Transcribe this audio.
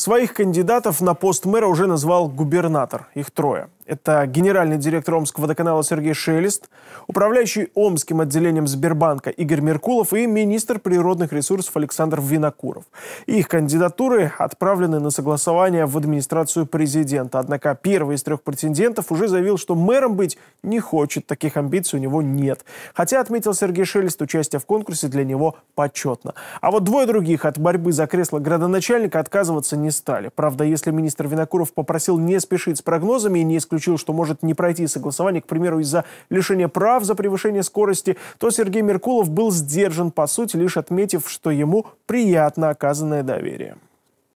Своих кандидатов на пост мэра уже назвал губернатор. Их трое. Это генеральный директор Омского водоканала Сергей Шелест, управляющий Омским отделением Сбербанка Игорь Меркулов и министр природных ресурсов Александр Винокуров. Их кандидатуры отправлены на согласование в администрацию президента. Однако первый из трех претендентов уже заявил, что мэром быть не хочет, таких амбиций у него нет. Хотя, отметил Сергей Шелест, участие в конкурсе для него почетно. А вот двое других от борьбы за кресло градоначальника отказываться не стали. Правда, если министр Винокуров попросил не спешить с прогнозами и не исключать заключил, что может не пройти согласование, к примеру, из-за лишения прав за превышение скорости, то Сергей Меркулов был сдержан, по сути, лишь отметив, что ему приятно оказанное доверие.